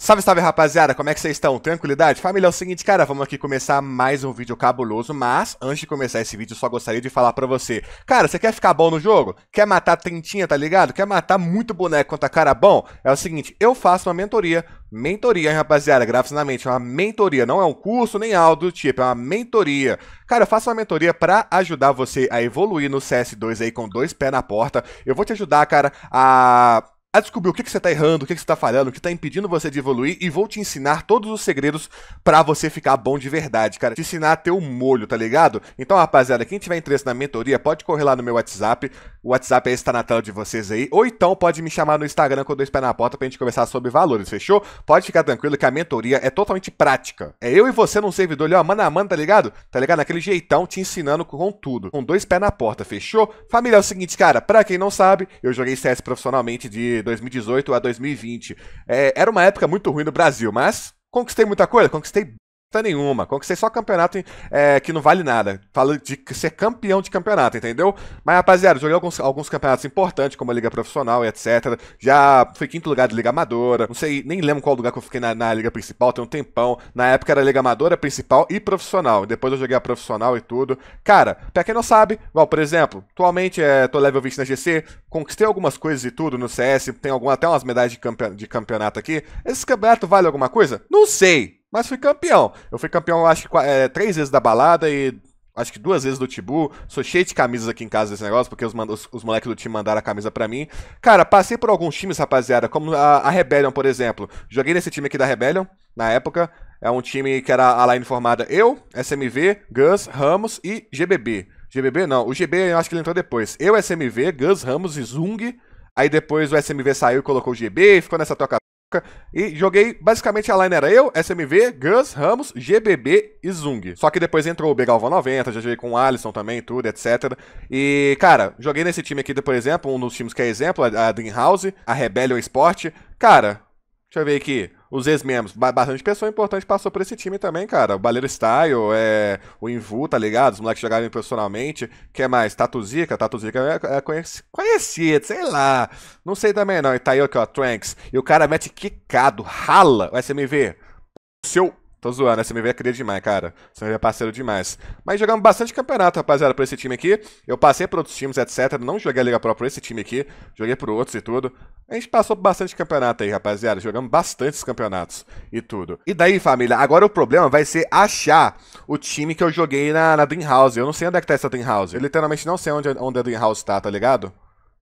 Salve, salve rapaziada, como é que vocês estão? Tranquilidade? Família, é o seguinte, cara, vamos aqui começar mais um vídeo cabuloso, mas antes de começar esse vídeo, só gostaria de falar pra você. Cara, você quer ficar bom no jogo? Quer matar tentinha, tá ligado? Quer matar muito boneco contra cara bom? É o seguinte, eu faço uma mentoria Mentoria, hein, rapaziada? é uma mentoria. Não é um curso nem algo do tipo, é uma mentoria. Cara, eu faço uma mentoria para ajudar você a evoluir no CS2 aí com dois pés na porta. Eu vou te ajudar, cara, a a descobrir o que, que você está errando, o que, que você está falhando, o que está impedindo você de evoluir e vou te ensinar todos os segredos para você ficar bom de verdade, cara. Te ensinar a ter o molho, tá ligado? Então, rapaziada, quem tiver interesse na mentoria, pode correr lá no meu WhatsApp. O WhatsApp aí é está na tela de vocês aí. Ou então pode me chamar no Instagram com dois pés na porta pra gente conversar sobre valores, fechou? Pode ficar tranquilo que a mentoria é totalmente prática. É eu e você num servidor ali, ó, mano a mano, tá ligado? Tá ligado? Naquele jeitão, te ensinando com tudo. Com dois pés na porta, fechou? Família, é o seguinte, cara, pra quem não sabe, eu joguei CS profissionalmente de 2018 a 2020. É, era uma época muito ruim no Brasil, mas conquistei muita coisa, conquistei nenhuma. Conquistei só campeonato é, que não vale nada. Falo de ser campeão de campeonato, entendeu? Mas, rapaziada, joguei alguns, alguns campeonatos importantes, como a Liga Profissional e etc. Já fui quinto lugar da Liga Amadora. Não sei, nem lembro qual lugar que eu fiquei na, na Liga Principal, tem um tempão. Na época era Liga Amadora, Principal e Profissional. Depois eu joguei a Profissional e tudo. Cara, pra quem não sabe, bom, por exemplo, atualmente é, tô level 20 na GC, conquistei algumas coisas e tudo no CS, tem até umas medalhas de, campe, de campeonato aqui. Esse campeonato vale alguma coisa? Não sei! Mas fui campeão. Eu fui campeão, acho que é, três vezes da balada e acho que duas vezes do Tibu. Sou cheio de camisas aqui em casa desse negócio, porque os, os, os moleques do time mandaram a camisa pra mim. Cara, passei por alguns times, rapaziada, como a, a Rebellion, por exemplo. Joguei nesse time aqui da Rebellion, na época. É um time que era a line formada eu, SMV, Gus, Ramos e GBB. GBB não, o GB eu acho que ele entrou depois. Eu, SMV, Gus, Ramos e Zung. Aí depois o SMV saiu e colocou o GB e ficou nessa toca e joguei, basicamente, a line era eu, SMV, Gus, Ramos, GBB e Zung. Só que depois entrou o begalva 90, já joguei com o Alisson também, tudo, etc. E, cara, joguei nesse time aqui, por exemplo, um dos times que é exemplo, a Dream House, a Rebellion Sport. Cara, Deixa eu ver aqui. Os ex-membros. Bastante pessoa importante passou por esse time também, cara. O Baleiro Style, é... o Invu, tá ligado? Os moleques jogaram profissionalmente. que mais? Tatuzica. Tatuzica é, é conheci... conhecido, sei lá. Não sei também não. E tá aí, ó, Tranks. E o cara mete quicado, rala o SMV. Seu Tô zoando, né? você me é querida demais, cara. Você me vê parceiro demais. Mas jogamos bastante campeonato, rapaziada, por esse time aqui. Eu passei por outros times, etc. Não joguei a Liga Pro por esse time aqui. Joguei por outros e tudo. A gente passou por bastante campeonato aí, rapaziada. Jogamos bastantes campeonatos e tudo. E daí, família, agora o problema vai ser achar o time que eu joguei na, na Dream House. Eu não sei onde é que tá essa Dream House. Eu literalmente não sei onde, onde a Dream House tá, tá ligado?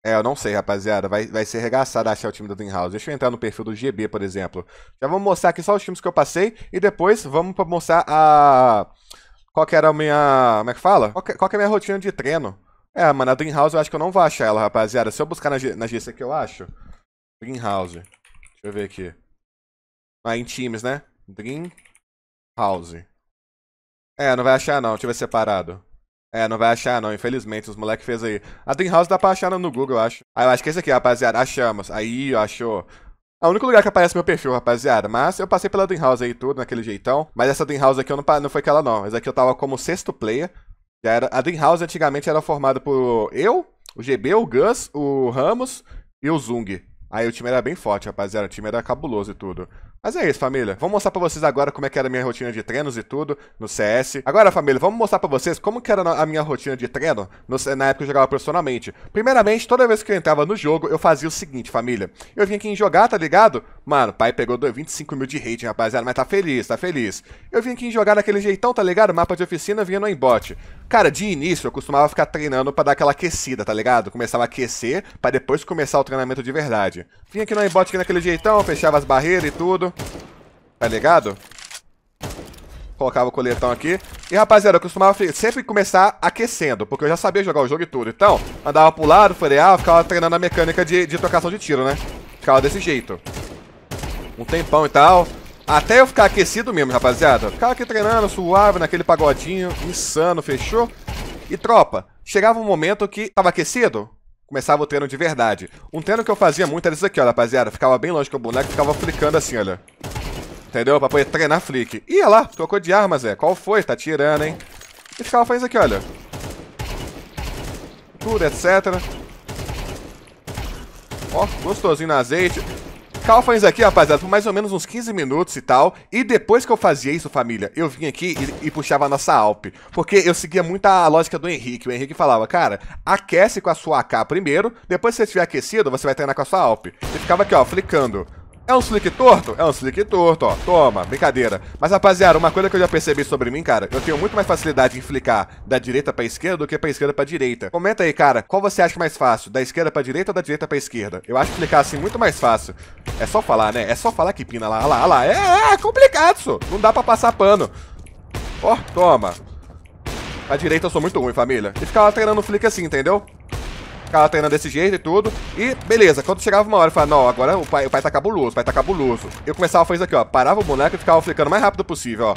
É, eu não sei, rapaziada. Vai, vai ser arregaçado achar o time da Dream House. Deixa eu entrar no perfil do GB, por exemplo. Já vamos mostrar aqui só os times que eu passei e depois vamos mostrar a. Qual que era a minha. Como é que fala? Qual que, qual que é a minha rotina de treino? É, mano, a Dream House eu acho que eu não vou achar ela, rapaziada. Se eu buscar na, na GC que eu acho. Dream House. Deixa eu ver aqui. Ah, em times, né? Dream House. É, não vai achar não. Deixa eu ver separado. É, não vai achar não, infelizmente, os moleques fez aí. A Dreamhouse dá pra achar no Google, eu acho. Ah, eu acho que é esse aqui, rapaziada, achamos. Aí, achou. É o único lugar que aparece meu perfil, rapaziada. Mas eu passei pela Dreamhouse aí tudo, naquele jeitão. Mas essa Dreamhouse aqui eu não, não foi aquela não. Essa aqui eu tava como sexto player. Já era, a Dreamhouse antigamente era formada por eu, o GB, o Gus, o Ramos e o Zung. Aí o time era bem forte, rapaziada. O time era cabuloso e tudo. Mas é isso, família. Vamos mostrar pra vocês agora como é que era a minha rotina de treinos e tudo no CS. Agora, família, vamos mostrar pra vocês como que era a minha rotina de treino no, na época que eu jogava profissionalmente. Primeiramente, toda vez que eu entrava no jogo, eu fazia o seguinte, família. Eu vinha aqui em jogar, tá ligado? Mano, pai pegou 25 mil de rating, rapaziada, mas tá feliz, tá feliz. Eu vinha aqui em jogar daquele jeitão, tá ligado? Mapa de oficina vinha no embote. Cara, de início eu costumava ficar treinando pra dar aquela aquecida, tá ligado? Começava a aquecer pra depois começar o treinamento de verdade. Vinha aqui no embote aqui naquele jeitão, fechava as barreiras e tudo. Tá ligado? Colocava o coletão aqui. E, rapaziada, eu costumava sempre começar aquecendo, porque eu já sabia jogar o jogo e tudo. Então, andava pro lado, freava, ficava treinando a mecânica de, de trocação de tiro, né? Ficava desse jeito. Um tempão e tal. Até eu ficar aquecido mesmo, rapaziada. Ficava aqui treinando, suave, naquele pagodinho, insano, fechou? E, tropa, chegava um momento que tava aquecido, começava o treino de verdade. Um treino que eu fazia muito era isso aqui, ó, rapaziada. Ficava bem longe com o boneco, ficava flicando assim, olha. Entendeu? Pra poder treinar flick. Ih, lá, trocou de armas é Qual foi? Tá tirando, hein? E ficava fazendo isso aqui, olha. Tudo, etc. Ó, gostosinho no azeite. Calfans aqui, rapaziada, por mais ou menos uns 15 minutos e tal. E depois que eu fazia isso, família, eu vinha aqui e, e puxava a nossa Alp. Porque eu seguia muito a lógica do Henrique. O Henrique falava, cara, aquece com a sua AK primeiro, depois que você estiver aquecido, você vai treinar com a sua Alp. E ficava aqui, ó, flicando. É um slick torto? É um slick torto, ó. Toma, brincadeira. Mas, rapaziada, uma coisa que eu já percebi sobre mim, cara, eu tenho muito mais facilidade em flicar da direita pra esquerda do que pra esquerda pra direita. Comenta aí, cara, qual você acha mais fácil? Da esquerda pra direita ou da direita pra esquerda? Eu acho flicar assim muito mais fácil. É só falar, né? É só falar que pina lá, lá, lá. É, é, é complicado, isso. Não dá pra passar pano. Ó, toma. A direita eu sou muito ruim, família. E ficava treinando flick assim, entendeu? ficava treinando desse jeito e tudo. E beleza, quando chegava uma hora, eu falava, não, agora o pai, o pai tá cabuloso, o pai tá cabuloso. Eu começava a fazer isso aqui, ó. Parava o boneco e ficava flicando o mais rápido possível, ó.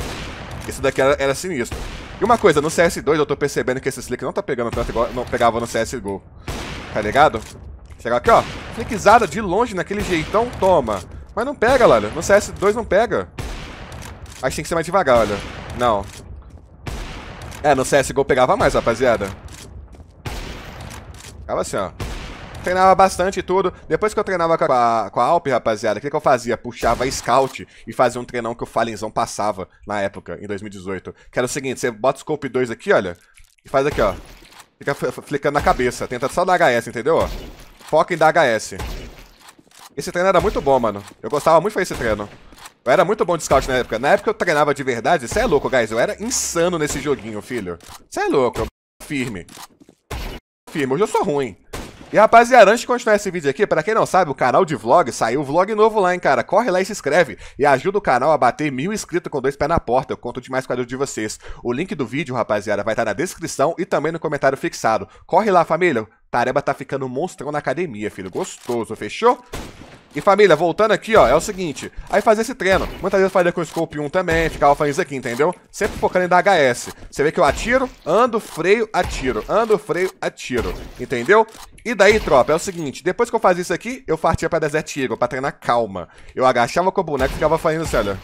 Isso daqui era, era, sinistro. E uma coisa, no CS2 eu tô percebendo que esse slick não tá pegando tanto igual não pegava no CSGO. Tá ligado? Chegar aqui, ó. Flickzada de longe naquele jeitão, toma. Mas não pega, olha. No CS2 não pega. Acho que tem que ser mais devagar, olha. Não. É, no CSGO pegava mais, rapaziada. Ficava assim, ó. Treinava bastante e tudo. Depois que eu treinava com a, com a Alp, rapaziada, o que, que eu fazia? Puxava scout e fazia um treinão que o Falenzão passava na época, em 2018. Que era o seguinte, você bota o scope 2 aqui, olha, e faz aqui, ó. Fica flicando na cabeça. Tenta só dar HS, entendeu? Foca em dar HS. Esse treino era muito bom, mano. Eu gostava muito desse treino. Eu era muito bom de scout na época. Na época eu treinava de verdade. Você é louco, guys. Eu era insano nesse joguinho, filho. Você é louco. Eu... Firme firme, hoje eu sou ruim. E rapaziada, antes de continuar esse vídeo aqui, pra quem não sabe, o canal de vlog, saiu um vlog novo lá, hein, cara. Corre lá e se inscreve e ajuda o canal a bater mil inscritos com dois pés na porta. Eu conto demais com a ajuda de vocês. O link do vídeo, rapaziada, vai estar tá na descrição e também no comentário fixado. Corre lá, família. Tareba tá ficando monstrão na academia, filho. Gostoso, fechou? E família, voltando aqui, ó, é o seguinte. Aí fazer esse treino. Muitas vezes eu fazia com o Scope 1 também, ficava fazendo isso aqui, entendeu? Sempre focando em dar HS. Você vê que eu atiro, ando, freio, atiro. Ando, freio, atiro. Entendeu? E daí, tropa, é o seguinte. Depois que eu fazia isso aqui, eu partia pra Desert Eagle, pra treinar calma. Eu agachava com o boneco e ficava fazendo isso, olha.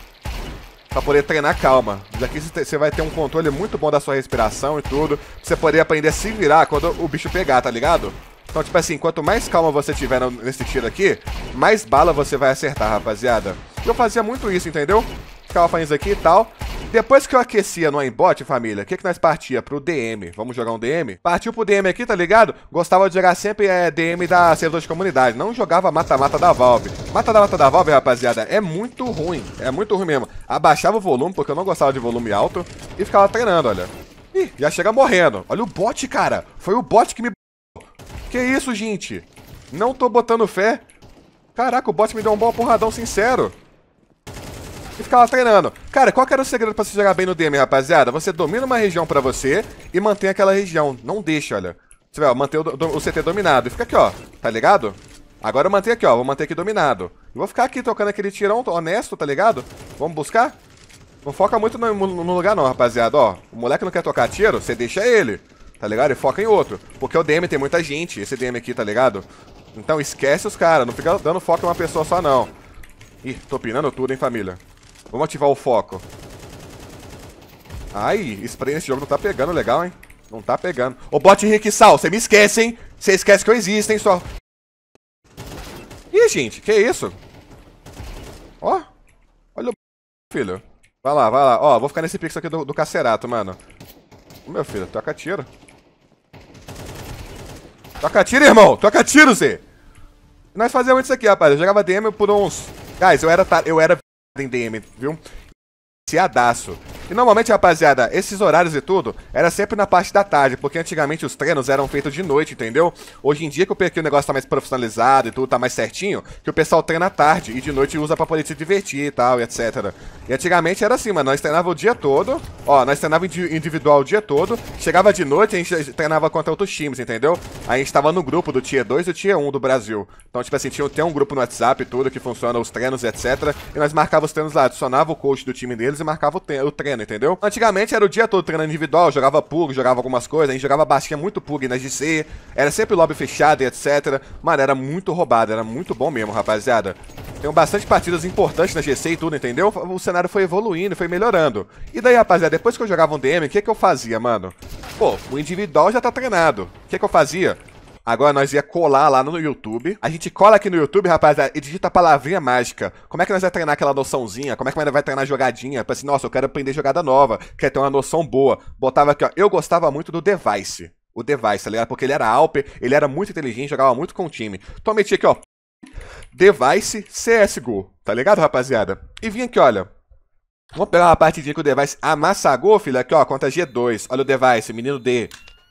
Pra poder treinar calma. Daqui você vai ter um controle muito bom da sua respiração e tudo. Pra você poder aprender a se virar quando o bicho pegar, tá ligado? Então, tipo assim, quanto mais calma você tiver nesse tiro aqui, mais bala você vai acertar, rapaziada. Eu fazia muito isso, entendeu? Ficava fazendo isso aqui e tal. Depois que eu aquecia no aimbot, família, o que, que nós partia? Pro DM. Vamos jogar um DM? Partiu pro DM aqui, tá ligado? Gostava de jogar sempre é, DM da servidor de comunidade. Não jogava mata-mata da Valve. Mata-mata da Valve, rapaziada, é muito ruim. É muito ruim mesmo. Abaixava o volume, porque eu não gostava de volume alto. E ficava treinando, olha. Ih, já chega morrendo. Olha o bot, cara. Foi o bot que me... Que isso, gente? Não tô botando fé. Caraca, o bot me deu um bom porradão sincero. E ficava treinando. Cara, qual que era o segredo pra se jogar bem no DM, rapaziada? Você domina uma região pra você e mantém aquela região. Não deixa, olha. Você vai, ó, manter o, do, o CT dominado. E fica aqui, ó. Tá ligado? Agora eu mantenho aqui, ó. Vou manter aqui dominado. Eu vou ficar aqui tocando aquele tirão honesto, tá ligado? Vamos buscar? Não foca muito no, no lugar não, rapaziada. Ó, o moleque não quer tocar tiro, você deixa ele tá ligado? E foca em outro. Porque o DM tem muita gente, esse DM aqui, tá ligado? Então esquece os caras, não fica dando foco em uma pessoa só, não. Ih, tô opinando tudo, hein, família. Vamos ativar o foco. Ai, spray nesse jogo não tá pegando legal, hein? Não tá pegando. Ô, bot Henrique Sal, você me esquece, hein? Você esquece que eu existo, hein, só... Ih, gente, que isso? Ó. Olha o... Filho. Vai lá, vai lá. Ó, vou ficar nesse pixel aqui do, do cacerato, mano. Meu filho, toca tiro. Toca tiro, irmão. Toca tiro, Zé. Nós fazíamos isso aqui, rapaz. Eu jogava DM por uns... Guys, eu era, eu era em DM, viu? Ciadaço. E normalmente, rapaziada, esses horários e tudo, era sempre na parte da tarde, porque antigamente os treinos eram feitos de noite, entendeu? Hoje em dia que o, negócio tá mais profissionalizado e tudo tá mais certinho, que o pessoal treina à tarde e de noite usa pra poder se divertir e tal, e etc. E antigamente era assim, mano, nós treinava o dia todo, ó, nós treinava individual o dia todo, chegava de noite a gente treinava contra outros times, entendeu? A gente tava no grupo do Tier 2 e do Tier 1 do Brasil. Então, tipo assim, tinha, tem um grupo no WhatsApp e tudo que funciona os treinos, etc. E nós marcava os treinos lá, adicionava o coach do time deles e marcava o treino entendeu? Antigamente era o dia todo treinando individual, jogava pug, jogava algumas coisas, a gente jogava basquinha muito pug nas né, GC, era sempre lobby fechado e etc. Mano, era muito roubado, era muito bom mesmo, rapaziada. Tem bastante partidas importantes na GC e tudo, entendeu? O cenário foi evoluindo, foi melhorando. E daí, rapaziada, depois que eu jogava um DM, o que, que eu fazia, mano? Pô, o individual já tá treinado. O que, que eu fazia? Agora nós ia colar lá no YouTube. A gente cola aqui no YouTube, rapaziada, e digita a palavrinha mágica. Como é que nós vai treinar aquela noçãozinha? Como é que nós vai treinar jogadinha? Pra assim, nossa, eu quero aprender jogada nova, quero ter uma noção boa. Botava aqui, ó, eu gostava muito do device. O device, tá ligado? Porque ele era alper, ele era muito inteligente, jogava muito com o time. Então eu meti aqui, ó, device CSGO, tá ligado, rapaziada? E vim aqui, olha, Vamos pegar uma partidinha que o device amassagou, filho. Aqui, ó, conta G2. Olha o device, menino D.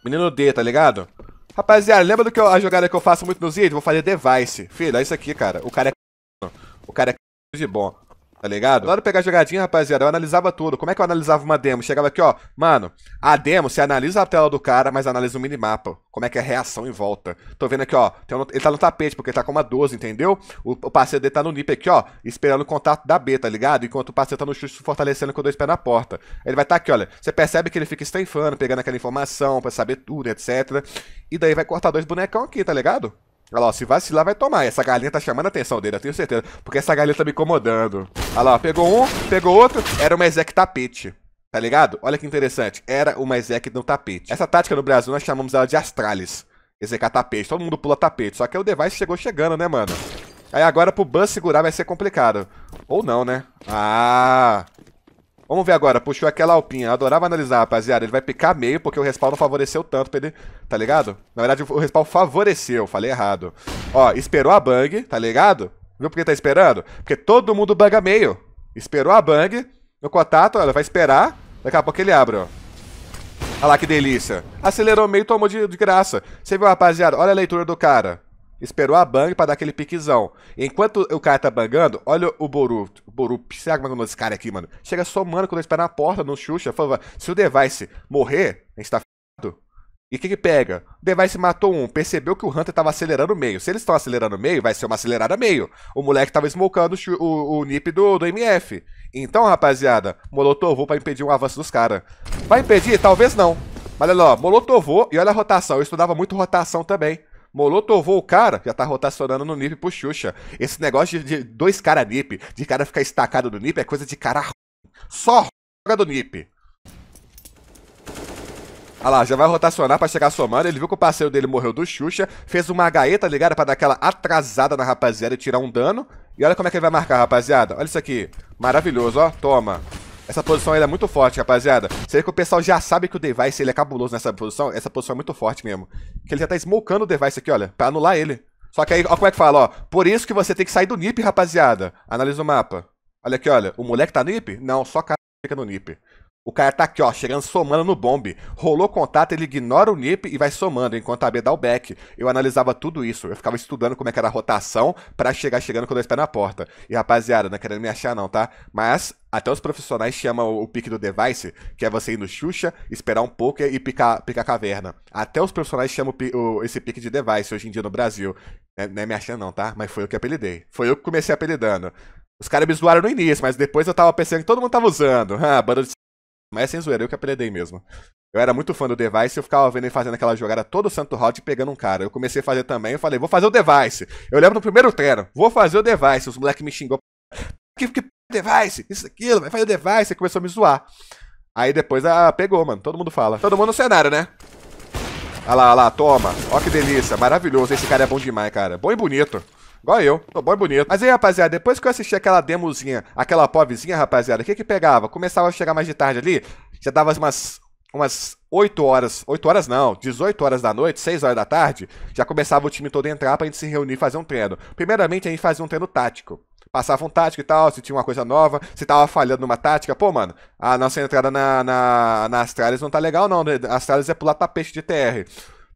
Menino D, tá ligado? Rapaziada, lembra do que eu, a jogada que eu faço muito nos vídeos? Vou fazer device. Filho, olha é isso aqui, cara. O cara é... O cara é de bom tá ligado? Na pegar a jogadinha, rapaziada, eu analisava tudo. Como é que eu analisava uma demo? Chegava aqui, ó, mano, a demo, você analisa a tela do cara, mas analisa o minimapa. Como é que é a reação em volta. Tô vendo aqui, ó, um, ele tá no tapete, porque ele tá com uma 12, entendeu? O, o parceiro dele tá no nip aqui, ó, esperando o contato da B, tá ligado? Enquanto o parceiro tá no chute fortalecendo com dois pés na porta. Ele vai estar tá aqui, olha, você percebe que ele fica estreifando, pegando aquela informação pra saber tudo, etc. E daí vai cortar dois bonecão aqui, tá ligado? Olha lá, se vacilar, vai tomar. Essa galinha tá chamando a atenção dele, eu tenho certeza. Porque essa galinha tá me incomodando. Olha lá, pegou um, pegou outro. Era uma exec tapete. Tá ligado? Olha que interessante. Era uma exec no tapete. Essa tática no Brasil nós chamamos ela de Astralis. Execar tapete. Todo mundo pula tapete. Só que o device chegou chegando, né, mano? Aí agora pro Buzz segurar vai ser complicado. Ou não, né? Ah! Vamos ver agora, puxou aquela alpinha. Eu adorava analisar, rapaziada. Ele vai picar meio porque o respaldo favoreceu tanto pra ele, tá ligado? Na verdade, o respaldo favoreceu, falei errado. Ó, esperou a bang, tá ligado? Viu por que tá esperando? Porque todo mundo banga meio. Esperou a bang, no contato, ela vai esperar. Daqui a pouco ele abre, ó. Olha lá que delícia. Acelerou meio, tomou de, de graça. Você viu, rapaziada? Olha a leitura do cara. Esperou a bang pra dar aquele piquezão. Enquanto o cara tá bangando, olha o Boru. O Boru, será que é o cara aqui, mano? Chega somando quando ele pé na porta, no Xuxa. Falando, se o device morrer, a gente tá f***do. E o que que pega? O device matou um, percebeu que o Hunter tava acelerando meio. Se eles estão acelerando meio, vai ser uma acelerada meio. O moleque tava smokando o, o, o nip do, do MF. Então, rapaziada, molotovou pra impedir um avanço dos caras. Vai impedir? Talvez não. Mas olha lá, molotovou e olha a rotação. Eu estudava muito rotação também. Molotovou o cara, já tá rotacionando no NIP pro Xuxa. Esse negócio de, de dois cara NIP, de cara ficar estacado no NIP, é coisa de cara Só joga do NIP. Olha lá, já vai rotacionar pra chegar somando. Ele viu que o parceiro dele morreu do Xuxa. Fez uma gaeta tá ligada pra dar aquela atrasada na rapaziada e tirar um dano. E olha como é que ele vai marcar, rapaziada. Olha isso aqui. Maravilhoso, ó. Toma. Essa posição é muito forte, rapaziada. Será que o pessoal já sabe que o Device ele é cabuloso nessa posição? Essa posição é muito forte mesmo. Que ele já tá smokando o Device aqui, olha, pra anular ele. Só que aí, ó como é que fala, ó. Por isso que você tem que sair do NIP, rapaziada. Analisa o mapa. Olha aqui, olha. O moleque tá no NIP? Não, só cara fica no NIP. O cara tá aqui, ó, chegando somando no bombe. Rolou contato, ele ignora o NIP e vai somando, enquanto a B dá o back. Eu analisava tudo isso. Eu ficava estudando como é que era a rotação para chegar chegando com dois pés na porta. E rapaziada, não é querendo me achar não, tá? Mas até os profissionais chamam o pique do device, que é você ir no Xuxa, esperar um pouco e picar, picar caverna. Até os profissionais chamam o, esse pique de device hoje em dia no Brasil. É, não é me achando não, tá? Mas foi eu que apelidei. Foi eu que comecei apelidando. Os caras me zoaram no início, mas depois eu tava pensando que todo mundo tava usando. Ah, bando de mas é sem zoeira, eu que apelidei mesmo. Eu era muito fã do Device e eu ficava vendo ele fazendo aquela jogada todo santo round pegando um cara. Eu comecei a fazer também, e falei, vou fazer o Device. Eu lembro do primeiro treino, vou fazer o Device. Os moleques me xingou. Que, que Device? Isso, aquilo, vai fazer o Device. E começou a me zoar. Aí depois, ah, pegou, mano. Todo mundo fala. Todo mundo no cenário, né? Olha lá, olha lá, toma. Ó que delícia, maravilhoso. Esse cara é bom demais, cara. Bom e bonito. Igual eu, tô boy bonito. Mas aí, rapaziada, depois que eu assisti aquela demozinha, aquela povzinha, rapaziada, o que que pegava? Começava a chegar mais de tarde ali, já dava umas umas 8 horas, 8 horas não, 18 horas da noite, 6 horas da tarde, já começava o time todo a entrar pra gente se reunir e fazer um treino. Primeiramente, a gente fazia um treino tático. Passava um tático e tal, se tinha uma coisa nova, se tava falhando numa tática, pô, mano, a nossa entrada na, na, na Astralis não tá legal não, né? Astralis é pular tapete de TR.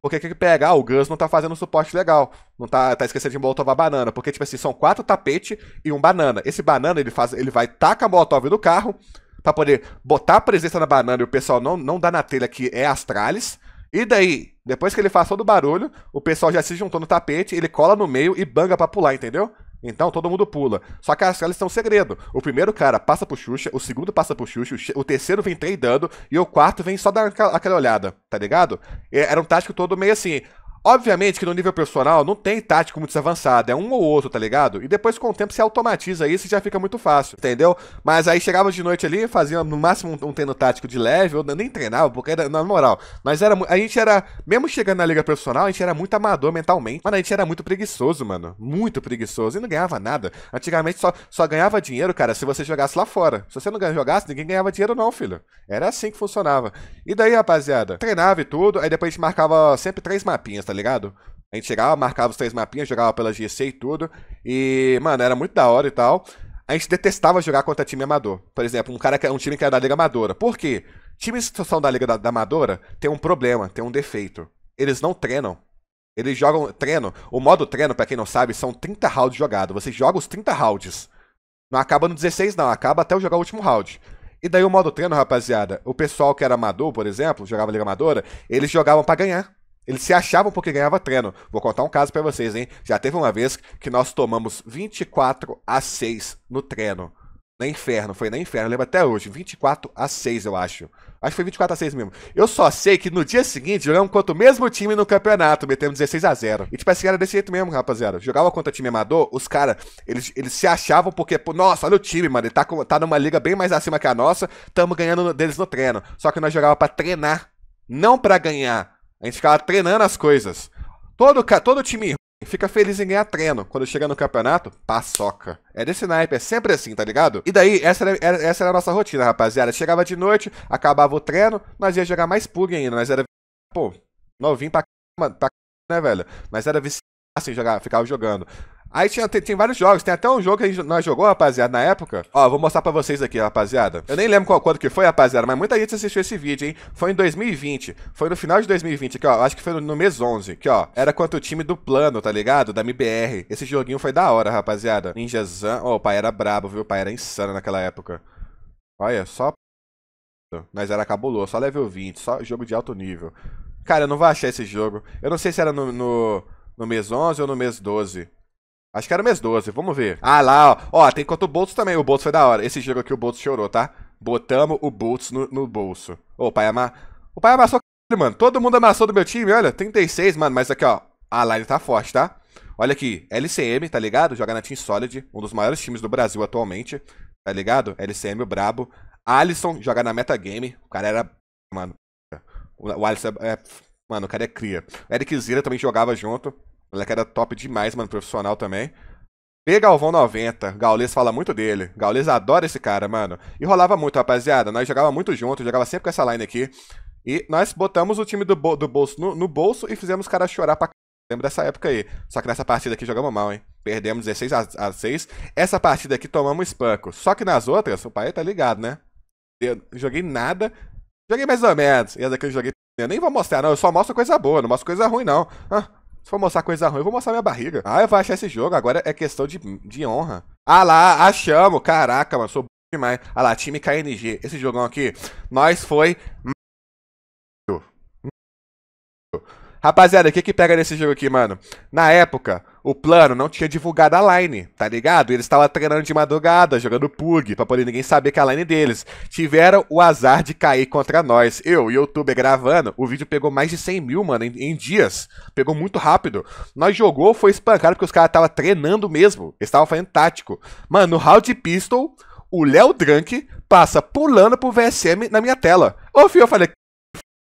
Porque o que, pega? Ah, o Gus não tá fazendo um suporte legal. Não tá, tá esquecendo de molotov a banana. Porque, tipo assim, são quatro tapete e um banana. Esse banana, ele faz, ele vai tacar a molotov no carro para poder botar a presença na banana e o pessoal não, não dá na telha que é Astralis. E daí, depois que ele faz todo o barulho, o pessoal já se juntou no tapete, ele cola no meio e banga pra pular, entendeu? Então todo mundo pula. Só que as escalas são um segredo. O primeiro cara passa pro Xuxa, o segundo passa pro Xuxa, o terceiro vem treinando e o quarto vem só dar aquela olhada, tá ligado? Era um tático todo meio assim. Obviamente que no nível profissional não tem tático muito avançado, é um ou outro, tá ligado? E depois com o tempo você automatiza isso e já fica muito fácil, entendeu? Mas aí chegava de noite ali, fazia no máximo um, treino tático de leve, eu nem treinava, porque era, na moral, mas era, a gente era, mesmo chegando na liga profissional, a gente era muito amador mentalmente. Mano, a gente era muito preguiçoso, mano, muito preguiçoso e não ganhava nada. Antigamente só, só ganhava dinheiro, cara, se você jogasse lá fora. Se você não jogasse, ninguém ganhava dinheiro não, filho. Era assim que funcionava. E daí, rapaziada, treinava e tudo, aí depois a gente marcava sempre três mapinhas, tá tá ligado? A gente chegava, marcava os três mapinhas, jogava pela GC e tudo. E, mano, era muito da hora e tal. A gente detestava jogar contra time amador. Por exemplo, um cara que é, um time que era é da Liga Amadora. Por quê? Times que são da Liga da, da Amadora tem um problema, tem um defeito. Eles não treinam. Eles jogam treino. O modo treino, para quem não sabe, são 30 rounds jogados. Você joga os 30 rounds. Não acaba no 16, não. Acaba até eu jogar o último round. E daí o modo treino, rapaziada, o pessoal que era amador, por exemplo, jogava Liga Amadora, eles jogavam para ganhar. Eles se achavam porque ganhava treino. Vou contar um caso para vocês, hein? Já teve uma vez que nós tomamos 24 a 6 no treino. Na inferno, foi na inferno, lembro até hoje. 24 a 6, eu acho. Acho que foi 24 a 6 mesmo. Eu só sei que no dia seguinte jogamos contra o mesmo time no campeonato, metemos 16 a 0. E tipo assim, era desse jeito mesmo, rapaziada. Jogava contra time amador, os caras, eles, eles se achavam porque, nossa, olha o time, mano, ele tá, com, tá numa liga bem mais acima que a nossa, tamo ganhando deles no treino. Só que nós jogava para treinar, não para ganhar. A gente ficava treinando as coisas. Todo, todo time fica feliz em ganhar treino. Quando chega no campeonato, paçoca. É desse naipe, é sempre assim, tá ligado? E daí, essa era, essa era a nossa rotina, rapaziada. Chegava de noite, acabava o treino, nós ia jogar mais pug ainda. Nós era, pô, novinho pra, pra né, velho? Mas era viciado assim, jogar, ficava jogando. Aí tinha, tem, tem, vários jogos, tem até um jogo que a gente nós jogou, rapaziada, na época. Ó, vou mostrar pra vocês aqui, rapaziada. Eu nem lembro qual, quando que foi, rapaziada, mas muita gente assistiu esse vídeo, hein? Foi em 2020, foi no final de 2020, aqui, ó, acho que foi no, no mês 11, que, ó, era contra o time do plano, tá ligado? Da MBR. Esse joguinho foi da hora, rapaziada. Ninja Ô, ó, oh, o pai era brabo, viu? O pai era insano naquela época. Olha, só... Mas era cabuloso, só level 20, só jogo de alto nível. Cara, eu não vou achar esse jogo. Eu não sei se era no, no, no mês 11 ou no mês 12. Acho que era mês 12, vamos ver. Ah, lá, ó. Ó, tem quanto o Boltz também. O Boltz foi da hora. Esse jogo aqui o Boltz chorou, tá? Botamos o Boltz no, no bolso. Ô, o pai ama O pai amassou, mano. Todo mundo amassou do meu time, olha. 36, mano. Mas aqui, ó. A line tá forte, tá? Olha aqui. LCM, tá ligado? Joga na Team Solid. Um dos maiores times do Brasil atualmente. Tá ligado? LCM, o brabo. Alisson, joga na Metagame. O cara era. Mano. O Alisson é. é mano, o cara é cria. O Eric Zira também jogava junto. O moleque era top demais, mano, profissional também. P. Galvão 90, Gaules fala muito dele. Gaules adora esse cara, mano. E rolava muito, rapaziada. Nós jogava muito junto, jogava sempre com essa line aqui. E nós botamos o time do, bo do bolso no, no, bolso e fizemos os caras chorar pra c... Lembro dessa época aí. Só que nessa partida aqui jogamos mal, hein? Perdemos 16 a, a 6. Essa partida aqui tomamos espanco. Só que nas outras, o pai tá ligado, né? Eu joguei nada. Joguei mais ou menos. E essa daqui eu joguei. Eu nem vou mostrar, não. Eu só mostro coisa boa, não mostro coisa ruim, não. Ah, se for mostrar coisa ruim, eu vou mostrar minha barriga. Ah, eu vou achar esse jogo. Agora é questão de, de honra. Ah lá, achamos. Caraca, mano, sou b... demais. Ah lá, time KNG. Esse jogão aqui, nós foi... Rapaziada, o que que pega nesse jogo aqui, mano? Na época, o plano não tinha divulgado a line, tá ligado? Eles estavam treinando de madrugada, jogando pug, pra poder ninguém saber que é a line deles. Tiveram o azar de cair contra nós. Eu, o youtuber, gravando, o vídeo pegou mais de 100 mil, mano, em, em dias. Pegou muito rápido. Nós jogou, foi espancado, porque os caras estavam treinando mesmo. Eles estavam fazendo tático. Mano, no round pistol, o Léo Drunk passa pulando pro VSM na minha tela. Ô, filho, eu falei,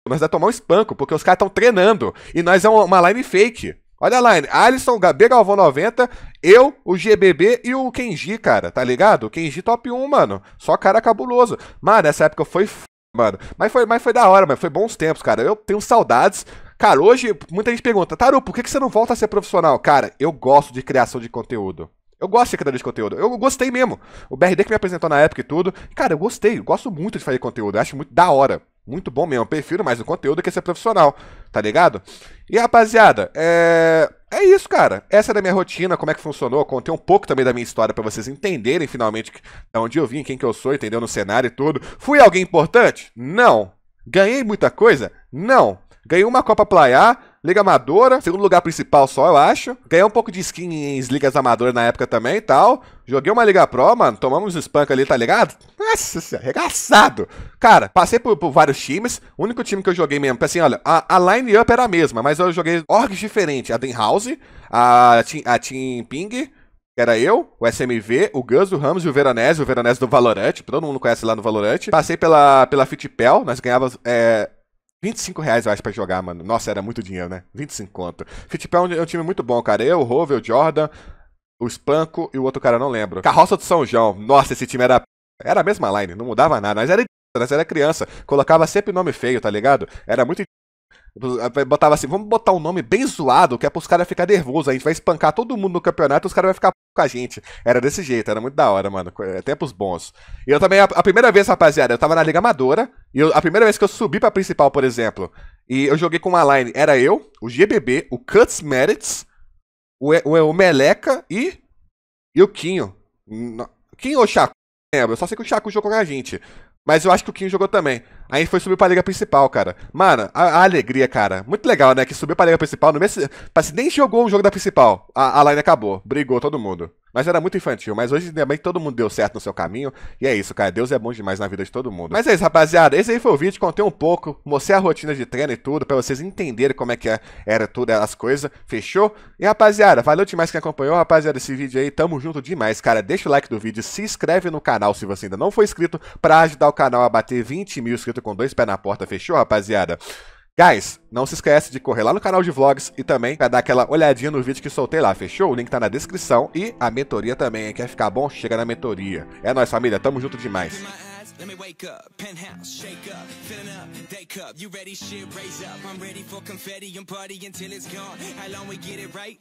nós vamos tomar um espanco, porque os caras estão treinando. E nós é uma line fake. Olha lá, Alisson, Gabi Galvão 90, eu, o GBB e o Kenji, cara, tá ligado? O Kenji top 1, mano. Só cara cabuloso. Mano, essa época foi f... mano. Mas foi, mas foi da hora, mas foi bons tempos, cara. Eu tenho saudades. Cara, hoje muita gente pergunta, Taru, por que, que você não volta a ser profissional? Cara, eu gosto de criação de conteúdo. Eu gosto de criador de conteúdo. Eu gostei mesmo. O BRD que me apresentou na época e tudo. Cara, eu gostei. Eu gosto muito de fazer conteúdo. Eu acho muito da hora. Muito bom mesmo. Eu prefiro mais o conteúdo que ser profissional, tá ligado? E rapaziada, é. É isso, cara. Essa é a minha rotina, como é que funcionou. contei um pouco também da minha história para vocês entenderem finalmente de onde eu vim, quem que eu sou, entendeu? No cenário e tudo. Fui alguém importante? Não. Ganhei muita coisa? Não. Ganhei uma Copa Playa Liga Amadora, segundo lugar principal só, eu acho. Ganhei um pouco de skin em ligas amadoras na época também e tal. Joguei uma Liga Pro, mano. Tomamos um espanca ali, tá ligado? Nossa senhora, arregaçado. Cara, passei por, por, vários times. O único time que eu joguei mesmo, assim, olha, a, a line-up era a mesma, mas eu joguei orgs diferentes. A Den House, a, Team, a Team Ping, que era eu, o SMV, o Gus, o Ramos e o Veronese, o Veronese do Valorant, todo mundo conhece lá no Valorant. Passei pela, pela Fitpel, nós ganhávamos é, 25 reais, eu acho, pra jogar, mano. Nossa, era muito dinheiro, né? 25 conto. Fitpel é, é um time muito bom, cara. Eu, o Rovel, o Jordan, o Spanco e o outro cara, não lembro. Carroça do São João. Nossa, esse time era era a mesma line, não mudava nada. nós era nós né? era criança. Colocava sempre nome feio, tá ligado? Era muito Botava assim, vamos botar um nome bem zoado, que é pros caras ficar nervosos. A gente vai espancar todo mundo no campeonato e os caras vão ficar com a gente. Era desse jeito, era muito da hora, mano. Eh, tempos bons. E eu também, a, a primeira vez, rapaziada, eu tava na Liga Amadora. E eu, a primeira vez que eu subi pra principal, por exemplo, e eu joguei com uma line, era eu, o GBB, o Cuts Merits, o, o, o Meleca e, e o Quinho. Quinho ou Chaco? lembro. só sei que o Chaco jogou com a gente. Mas eu acho que o Kim jogou também. Aí a gente foi subir pra Liga Principal, cara. Mano, a, a, alegria, cara. Muito legal, né? Que subiu pra Liga Principal. No mesmo, parece nem jogou um jogo da Principal. A, a line acabou. Brigou todo mundo. Mas era muito infantil. Mas hoje ainda bem que todo mundo deu certo no seu caminho. E é isso, cara. Deus é bom demais na vida de todo mundo. Mas é isso, rapaziada. Esse aí foi o vídeo. Contei um pouco. Mostrei a rotina de treino e tudo. para vocês entenderem como é que é, era tudo, as coisas. Fechou? E, rapaziada, valeu demais quem acompanhou, rapaziada, esse vídeo aí. Tamo junto demais, cara. Deixa o like do vídeo. Se inscreve no canal se você ainda não for inscrito. para ajudar o canal a bater 20 mil inscritos com dois pés na porta. Fechou, rapaziada? Guys, não se esquece de correr lá no canal de vlogs e também dar aquela olhadinha no vídeo que soltei lá, fechou? O link tá na descrição e a mentoria também, hein? Quer ficar bom? Chega na mentoria. É nóis, família, tamo junto demais. Let me wake up, penthouse, shake up, filling up, day cup. You ready? Shit, raise up. I'm ready for confetti and party until it's gone. How long we get it right?